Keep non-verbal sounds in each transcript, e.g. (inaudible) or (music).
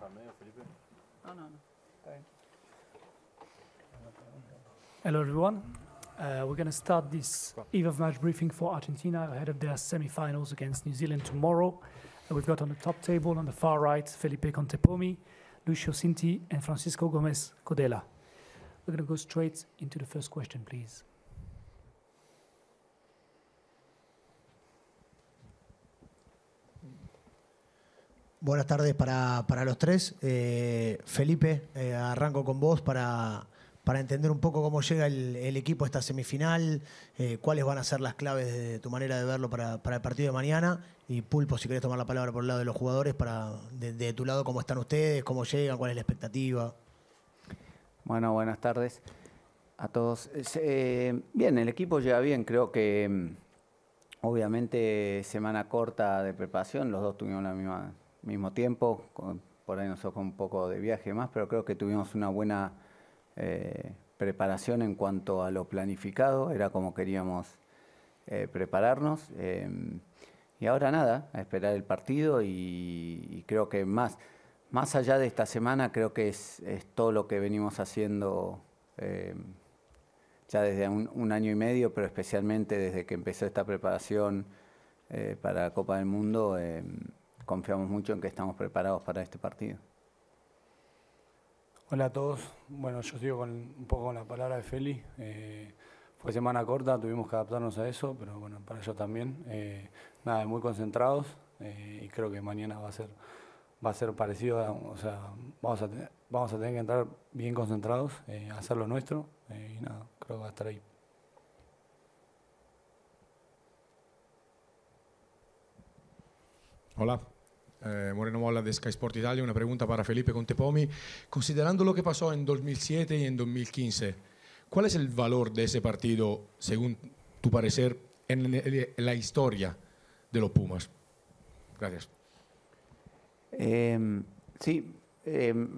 Vamos al medio, Felipe. No, no, no. Está bien. Hello, everyone. Uh, we're going to start this eve of match briefing for Argentina ahead of their semi-finals against New Zealand tomorrow. Uh, we've got on the top table on the far right Felipe Contepomi, Lucio Cinti, and Francisco Gomez Codela. We're going to go straight into the first question, please. Buenas tardes para, los tres. Eh, Felipe, eh, arranco con vos para, entender un poco cómo llega el, equipo a esta semifinal, eh, cuáles van a ser las claves de tu manera de verlo para, el partido de mañana. Y Pulpo, si querés tomar la palabra por el lado de los jugadores, para de, tu lado cómo están ustedes, cómo llegan, cuál es la expectativa. Bueno, buenas tardes a todos. bien, el equipo llega bien, creo que mm, obviamente semana corta de preparación, los dos tuvieron la misma mismo tiempo, por ahí nos tocó un poco de viaje más, pero creo que tuvimos una buena eh, preparación en cuanto a lo planificado, era como queríamos eh, prepararnos. Em, y ahora nada, a esperar el partido y, creo que más, más allá de esta semana, creo que es, todo lo que venimos haciendo em, ya desde un, año y medio, pero especialmente desde que empezó esta preparación para eh, para Copa del Mundo, em, confiamos mucho en que estamos preparados para este partido. Hola a todos. Bueno, yo sigo con, un poco con la palabra de Feli. Eh, fue semana corta, tuvimos que adaptarnos a eso, pero bueno, para ellos también. Eh, nada, muy concentrados eh, y creo que mañana va a ser, va a ser parecido. o sea, vamos a, vamos a tener que entrar bien concentrados, hacer lo nuestro y nada, creo que va a estar ahí. Hola, eh, Moreno Molla de Sky Sport Italia, una pregunta para Felipe Contepomi. Considerando lo que pasó en 2007 y en 2015, ¿cuál es el valor de ese partido, según tu parecer, en la historia de los Pumas? Gracias. Em, sí, em,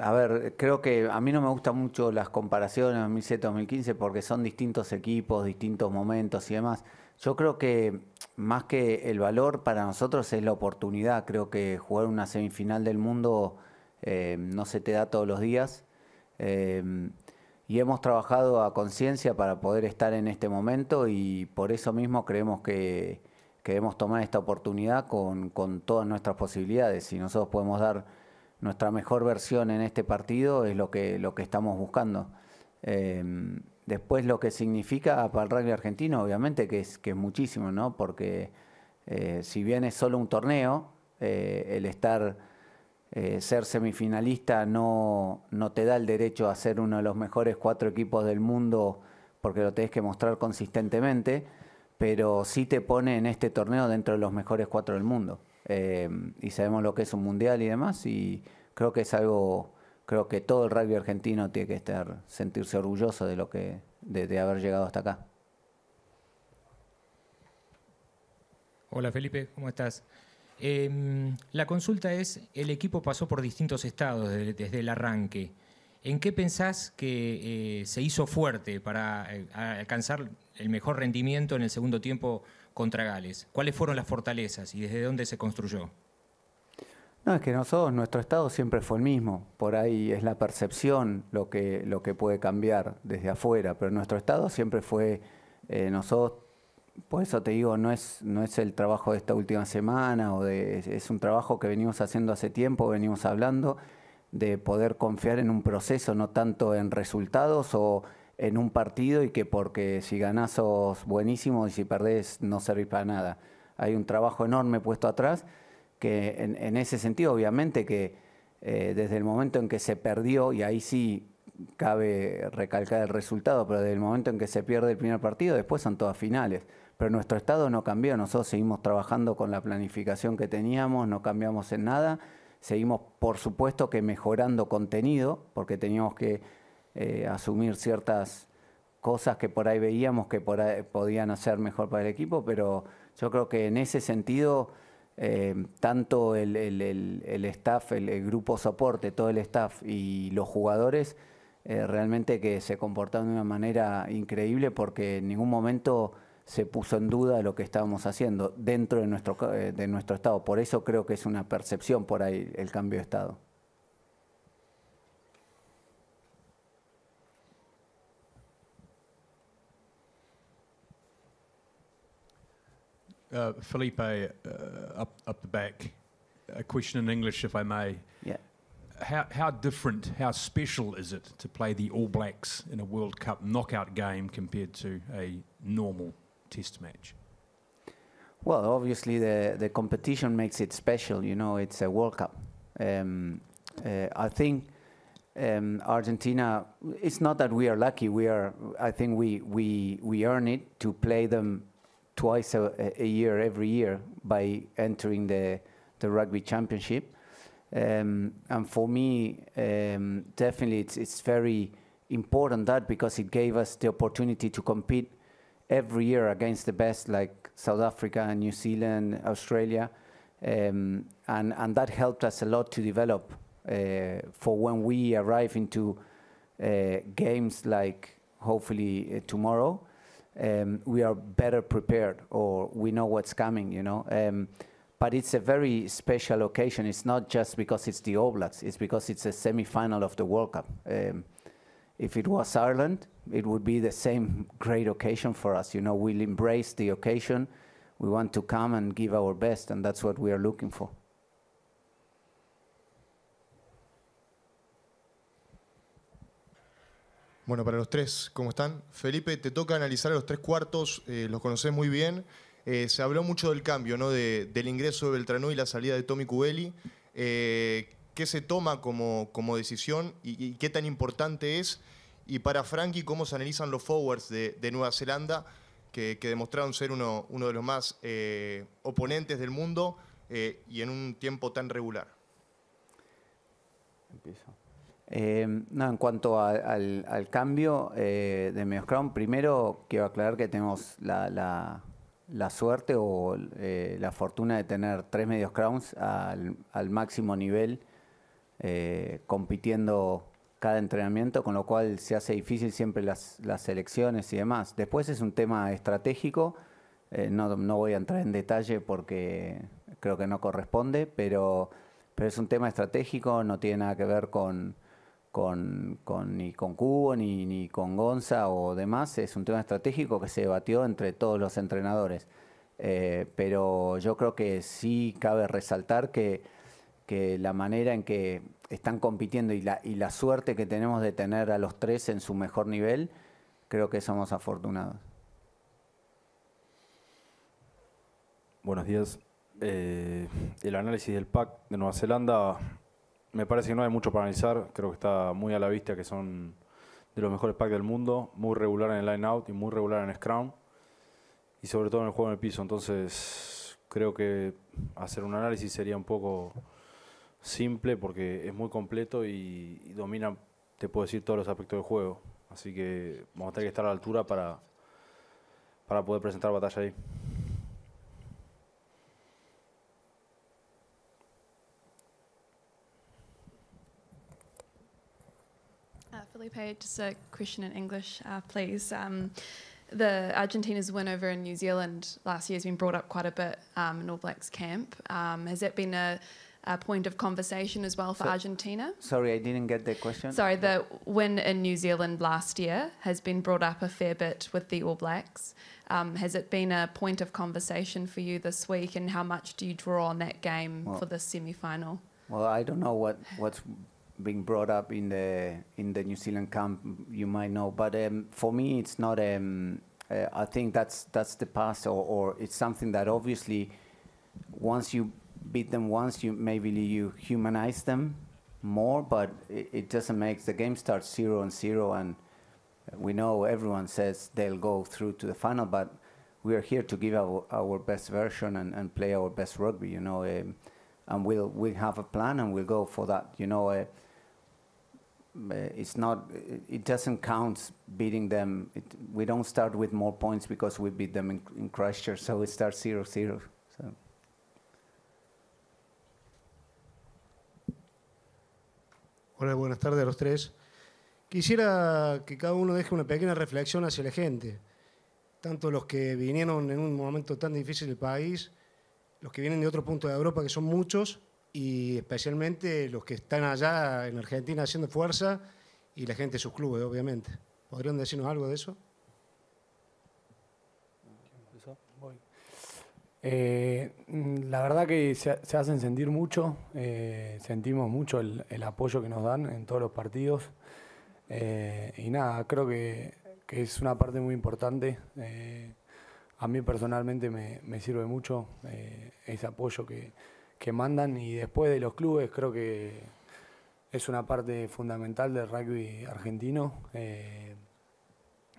a ver, creo que a mí no me gustan mucho las comparaciones 2007-2015 porque son distintos equipos, distintos momentos y demás. Yo creo que más que el valor para nosotros es la oportunidad. Creo que jugar una semifinal del mundo eh, no se te da todos los días. Eh, y hemos trabajado a conciencia para poder estar en este momento y por eso mismo creemos que, hemos debemos tomar esta oportunidad con, todas nuestras posibilidades. Si nosotros podemos dar nuestra mejor versión en este partido es lo que, lo que estamos buscando. Eh, Después lo que significa para el rugby argentino, obviamente que es, que muchísimo, ¿no? Porque eh, si bien es solo un torneo, eh, el estar, eh, ser semifinalista no, no te da el derecho a ser uno de los mejores cuatro equipos del mundo porque lo tenés que mostrar consistentemente, pero sí te pone en este torneo dentro de los mejores cuatro del mundo. y sabemos lo que es un mundial y demás, y creo que es algo creo que todo el rugby argentino tiene que estar, sentirse orgulloso de lo que, de, haber llegado hasta acá. Hola Felipe, ¿cómo estás? Em, la consulta es, el equipo pasó por distintos estados desde, el arranque. ¿En qué pensás que eh, se hizo fuerte para eh, alcanzar el mejor rendimiento en el segundo tiempo contra Gales? ¿Cuáles fueron las fortalezas y desde dónde se construyó? No, es que nosotros, nuestro estado siempre fue el mismo. Por ahí es la percepción lo que, puede cambiar desde afuera, pero nuestro estado siempre fue eh, nosotros. Por eso te digo, no es, el trabajo de esta última semana, o es un trabajo que venimos haciendo hace tiempo, venimos hablando de poder confiar en un proceso, no tanto en resultados o en un partido y que porque si ganás sos buenísimo y si perdés no servís para nada. Hay un trabajo enorme puesto atrás en, ese sentido, obviamente, que eh, desde el momento en que se perdió, y ahí sí cabe recalcar el resultado, pero desde el momento en que se pierde el primer partido, después son todas finales. Pero nuestro estado no cambió, nosotros seguimos trabajando con la planificación que teníamos, no cambiamos en nada, seguimos por supuesto que mejorando contenido, porque teníamos que eh, asumir ciertas cosas que por ahí veíamos que podían hacer mejor para el equipo, pero yo creo que en ese sentido eh, tanto el, el, el, staff, el, grupo soporte, todo el staff y los jugadores, eh, realmente que se comportaron de una manera increíble porque en ningún momento se puso en duda lo que estábamos haciendo dentro de nuestro, eh, de nuestro estado. Por eso creo que es una percepción por ahí el cambio de estado. Uh, Felipe, uh, up, up the back, a question in English, if I may. Yeah. How, how different, how special is it to play the All Blacks in a World Cup knockout game compared to a normal test match? Well, obviously the, the competition makes it special. You know, it's a World Cup. Um, uh, I think um, Argentina. It's not that we are lucky. We are. I think we we we earn it to play them twice a, a, year every year by entering the, the rugby championship. Um, and for me, um, definitely it's, it's very important that because it gave us the opportunity to compete every year against the best like South Africa and New Zealand, Australia. Um, and, and that helped us a lot to develop uh, for when we arrive into uh, games like hopefully uh, tomorrow um, we are better prepared or we know what's coming, you know. Um, but it's a very special occasion. It's not just because it's the oblast; It's because it's a semi-final of the World Cup. Um, if it was Ireland, it would be the same great occasion for us. You know, we'll embrace the occasion. We want to come and give our best, and that's what we are looking for. Bueno, para los tres, ¿cómo están? Felipe, te toca analizar los tres cuartos, eh, los conoces muy bien. Eh, se habló mucho del cambio, ¿no? del ingreso de Beltranú y la salida de Tommy Cubelli. Eh, ¿Qué se toma como, como decisión y, qué tan importante es? Y para Frankie, ¿cómo se analizan los forwards de, de Nueva Zelanda, que, demostraron ser uno, uno de los más oponentes del mundo y en un tiempo tan regular? Empiezo. Eh, no, en cuanto al, cambio eh, de Medios Crown, primero quiero aclarar que tenemos la, suerte o eh, la fortuna de tener tres Medios Crowns al, máximo nivel, eh, compitiendo cada entrenamiento, con lo cual se hace difícil siempre las, las selecciones y demás. Después es un tema estratégico, no, no voy a entrar en detalle porque creo que no corresponde, pero, pero es un tema estratégico, no tiene nada que ver con con, con, ni con Cubo ni, ni, con Gonza o demás, es un tema estratégico que se debatió entre todos los entrenadores. Eh, pero yo creo que sí cabe resaltar que, la manera en que están compitiendo y la, y la suerte que tenemos de tener a los tres en su mejor nivel, creo que somos afortunados. Buenos días. Eh, el análisis del PAC de Nueva Zelanda me parece que no hay mucho para analizar. Creo que está muy a la vista que son de los mejores packs del mundo. Muy regular en el line-out y muy regular en scrum. Y sobre todo en el juego en el piso. Entonces, creo que hacer un análisis sería un poco simple porque es muy completo y, domina, te puedo decir, todos los aspectos del juego. Así que vamos a tener que estar a la altura para, para poder presentar batalla ahí. Felipe, just a question in English, uh, please. Um, the Argentina's win over in New Zealand last year has been brought up quite a bit um, in All Blacks camp. Um, has that been a, a, point of conversation as well for so, Argentina? Sorry, I didn't get the question. Sorry, the win in New Zealand last year has been brought up a fair bit with the All Blacks. Um, has it been a point of conversation for you this week, and how much do you draw on that game well, for the semi final? Well, I don't know what what's being brought up in the in the New Zealand camp, you might know. But um, for me, it's not. Um, uh, I think that's that's the past, or, or, it's something that obviously, once you beat them once, you maybe you humanize them more. But it, it doesn't make the game start zero and zero, and we know everyone says they'll go through to the final, but we are here to give our, our best version and, and play our best rugby. You know. Um, and we'll we have a plan and we'll go for that. You know, uh, Uh, it's not, uh, it doesn't count beating them. It, we don't start with more points because we beat them in, in Christchurch, so 0 0. Hola, buenas tardes a los tres. Quisiera que cada uno deje una pequeña reflexión hacia la gente, tanto los que vinieron en un momento tan difícil del país, los que vienen de otro punto de Europa, que son muchos, y especialmente los que están allá en Argentina haciendo fuerza y la gente de sus clubes, obviamente. ¿Podrían decirnos algo de eso? Eh, la verdad que se, hacen sentir mucho, eh, sentimos mucho el, apoyo que nos dan en todos los partidos. Eh, y nada, creo que, es una parte muy importante. a mí personalmente me sirve mucho ese apoyo que, que mandan y después de los clubes creo que es una parte fundamental del rugby argentino. Eh,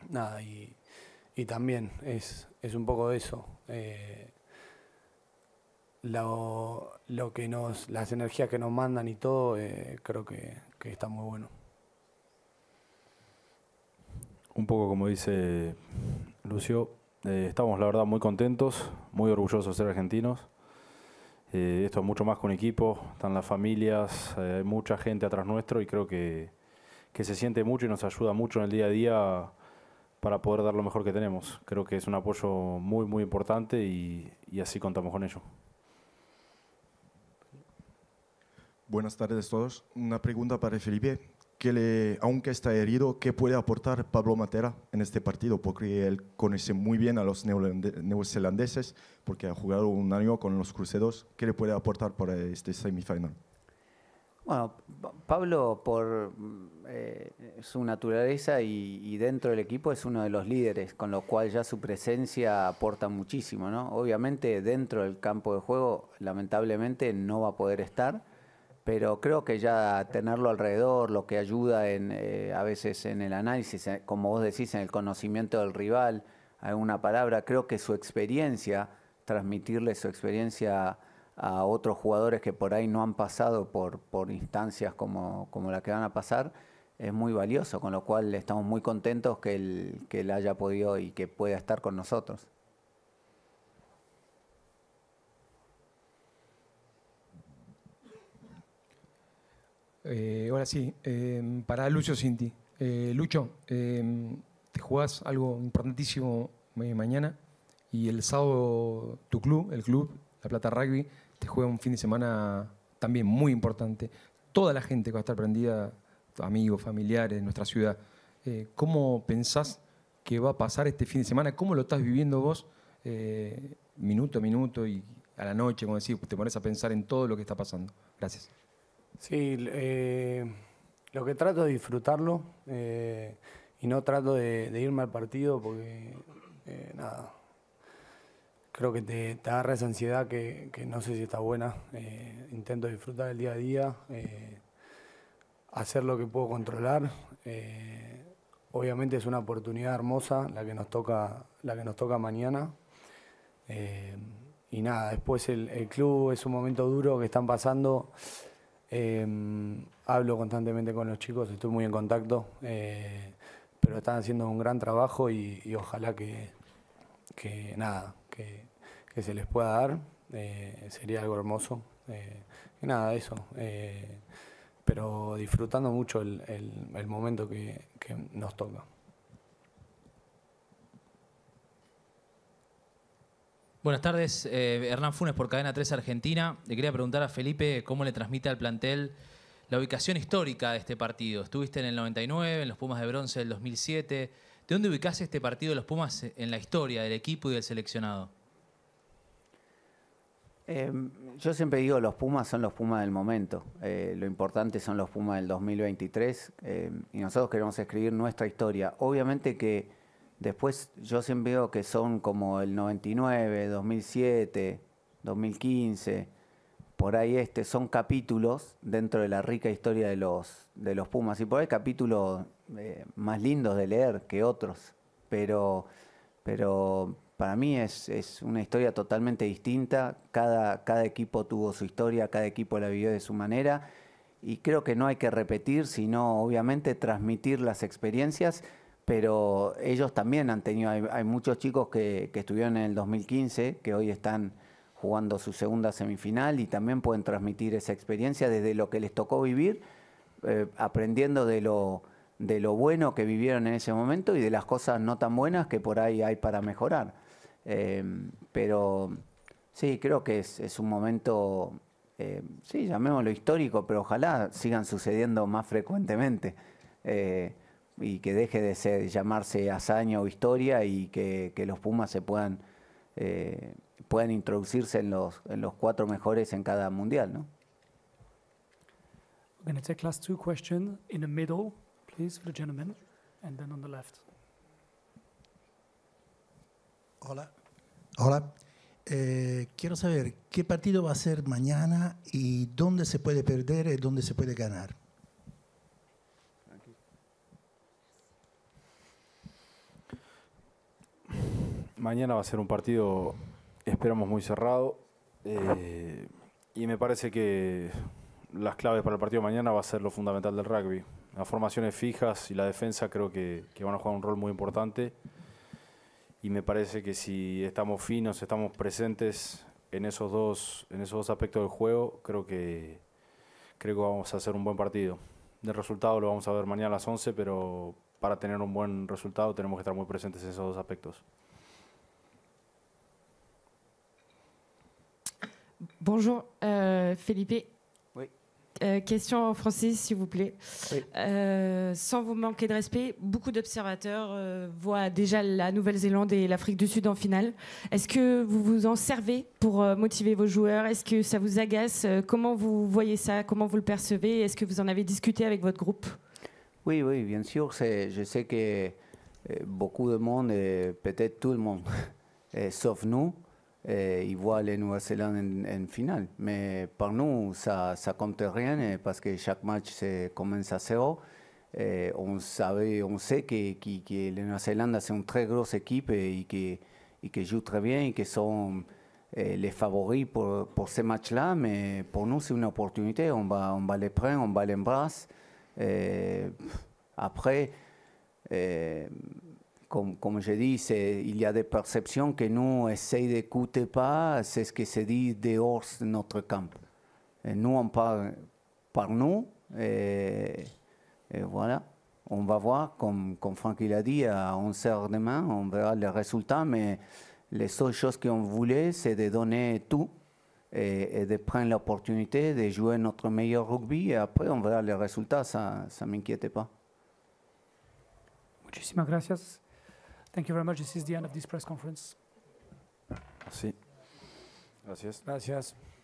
nada, y, también es, un poco de eso. Eh, lo, que nos, las energías que nos mandan y todo, eh, creo que, está muy bueno. Un poco como dice Lucio, estamos la verdad muy contentos, muy orgullosos de ser argentinos. Eh, esto es mucho más con equipo, están las familias, eh, hay mucha gente atrás nuestro y creo que, se siente mucho y nos ayuda mucho en el día a día para poder dar lo mejor que tenemos. Creo que es un apoyo muy, muy importante y, y así contamos con ello. Buenas tardes a todos. Una pregunta para Felipe que le, aunque está herido, ¿qué puede aportar Pablo Matera en este partido? Porque él conoce muy bien a los neozelandeses, porque ha jugado un año con los crucedos. ¿Qué le puede aportar para este semifinal? Bueno, Pablo, por eh, su naturaleza y, dentro del equipo, es uno de los líderes, con lo cual ya su presencia aporta muchísimo, ¿no? Obviamente, dentro del campo de juego, lamentablemente, no va a poder estar pero creo que ya tenerlo alrededor, lo que ayuda eh, a veces en el análisis, eh, como vos decís, en el conocimiento del rival, una palabra, creo que su experiencia, transmitirle su experiencia a otros jugadores que por ahí no han pasado por, instancias como, la que van a pasar, es muy valioso, con lo cual estamos muy contentos que él haya podido y que pueda estar con nosotros. Eh, ahora sí, em, para Lucio Cinti. Eh, Lucho, em, te jugás algo importantísimo eh, mañana y el sábado tu club, el club La Plata Rugby, te juega un fin de semana también muy importante. Toda la gente que va a estar prendida, amigos, familiares, nuestra ciudad. ¿Cómo pensás que va a pasar este fin de semana? ¿Cómo lo estás viviendo vos minuto a minuto y a la noche, como decís, te pones a pensar en todo lo que está pasando? Gracias. Sí, eh, lo que trato es disfrutarlo eh, y no trato de, irme al partido porque, eh, nada, creo que te, agarra esa ansiedad que, no sé si está buena. intento disfrutar el día a día, hacer lo que puedo controlar. obviamente es una oportunidad hermosa la que nos toca, la que nos toca mañana. y nada, después el club es un momento duro que están pasando. Eh, hablo constantemente con los chicos, estoy muy en contacto, eh, pero están haciendo un gran trabajo y, ojalá que, que nada, que, se les pueda dar. Eh, sería algo hermoso. Eh, y nada, eso. pero disfrutando mucho el, el, momento que, que nos toca. Buenas tardes, eh, Hernán Funes por Cadena 3 Argentina. Le quería preguntar a Felipe cómo le transmite al plantel la ubicación histórica de este partido. Estuviste en el 99, en los Pumas de Bronce del 2007. ¿De dónde ubicás este partido de los Pumas en la historia del equipo y del seleccionado? Em, yo siempre digo, los Pumas son los Pumas del momento. Eh, lo importante son los Pumas del 2023 em, y nosotros queremos escribir nuestra historia. Obviamente que Después yo siempre veo que son como el 99, 2007, 2015, por ahí este, son capítulos dentro de la rica historia de los, Pumas. Y por ahí capítulos eh, más lindos de leer que otros. Pero, para mí es, una historia totalmente distinta. Cada, cada equipo tuvo su historia, cada equipo la vivió de su manera. Y creo que no hay que repetir, sino obviamente transmitir las experiencias pero ellos también han tenido, hay, muchos chicos que, estuvieron en el 2015, que hoy están jugando su segunda semifinal y también pueden transmitir esa experiencia desde lo que les tocó vivir, eh, aprendiendo de lo, bueno que vivieron en ese momento y de las cosas no tan buenas que por ahí hay para mejorar. Eh, pero sí, creo que es, un momento, eh, sí, llamémoslo histórico, pero ojalá sigan sucediendo más frecuentemente y que deje de ser, llamarse hazaña o historia y que, los Pumas se puedan, eh, puedan introducirse en los, en los cuatro mejores en cada mundial, ¿no? Hola. Hola. Eh, quiero saber qué partido va a ser mañana y dónde se puede perder y eh, dónde se puede ganar. Mañana va a ser un partido, esperamos, muy cerrado. Eh, y me parece que las claves para el partido mañana va a ser lo fundamental del rugby. Las formaciones fijas y la defensa creo que, van a jugar un rol muy importante. Y me parece que si estamos finos, estamos presentes en esos dos, en esos dos aspectos del juego, creo que, creo que vamos a hacer un buen partido. El resultado lo vamos a ver mañana a las 11, pero para tener un buen resultado tenemos que estar muy presentes en esos dos aspectos. Bonjour, euh, Felipe. Euh, question en français, s'il vous plaît. Euh, sans vous manquer de respect, beaucoup d'observateurs euh, voient déjà la Nouvelle-Zélande et l'Afrique du Sud en finale. Est-ce que vous vous en servez pour motiver vos joueurs Est-ce que ça vous agace Comment vous voyez ça Comment vous le percevez Est-ce que vous en avez discuté avec votre groupe Oui, oui, bien sûr. Je sais que beaucoup de monde, peut-être tout le monde, (laughs) sauf nous, et eh, ils voient les Nouvelle-Zélande en, finale. Mais pour nous, ça ne compte rien eh, parce que chaque match commence à zéro. Eh, on, savait, on sait que, que, la Nouvelle-Zélande, c'est une très grosse équipe et, qui et joue très bien et qui sont les favoris pour, pour ces matchs-là. Mais pour nous, c'est une opportunité. On va, on va les prendre, on va l'embrasser. Après, comme, je dis, il y a des perceptions que nous essayons d'écouter pas, c'est ce qui se dit dehors de notre camp. Et eh, nous, on parle par nous, et, eh, eh, voilà. On va voir, comme, comme Franck l'a dit, à 11h demain, on verra les résultats, mais les seules choses qu'on voulait, c'est de donner tout et, de prendre l'opportunité de jouer notre meilleur rugby. Et après, on verra les résultats, ça ne m'inquiétait pas. Muchísimas gracias. Thank you very much. This is the end of this press conference. Merci. Gracias. Gracias.